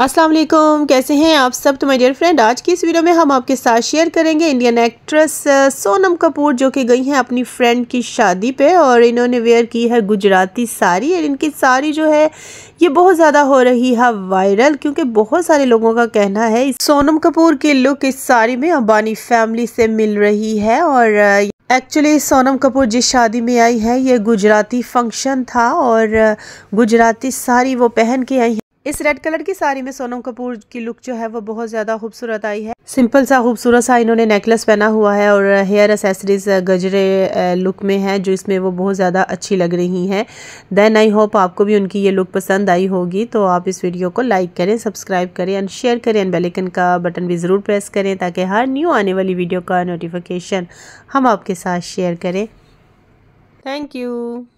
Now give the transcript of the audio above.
अस्सलाम वालेकुम कैसे हैं आप सब तो माय डियर फ्रेंड आज की इस वीडियो में हम आपके साथ शेयर करेंगे Indian actress uh, Sonam Kapoor जो कि गई हैं अपनी फ्रेंड की शादी पे और इन्होंने वेयर की है गुजराती साड़ी और इनकी साड़ी जो है ये बहुत ज़्यादा हो रही है वायरल क्योंकि बहुत सारे लोगों का कहना है सोनम कपूर की लुक इस साड़ी में अंबानी फैमिली से मिल रही है और एक्चुअली uh, सोनम कपूर जिस शादी में आई है ये गुजराती फंक्शन था और uh, गुजराती साड़ी वो पहन के आई इस रेड कलर की साड़ी में सोनम कपूर की लुक जो है वो बहुत ज़्यादा खूबसूरत आई है सिंपल सा खूबसूरत सा इन्होंने नेकलेस पहना हुआ है और हेयर एसेसरीज गजरे लुक में है जो इसमें वो बहुत ज़्यादा अच्छी लग रही हैं देन आई होप आपको भी उनकी ये लुक पसंद आई होगी तो आप इस वीडियो को लाइक करें सब्सक्राइब करें एंड शेयर करें एंड बेलेकन का बटन भी ज़रूर प्रेस करें ताकि हर न्यू आने वाली वीडियो का नोटिफिकेशन हम आपके साथ शेयर करें थैंक यू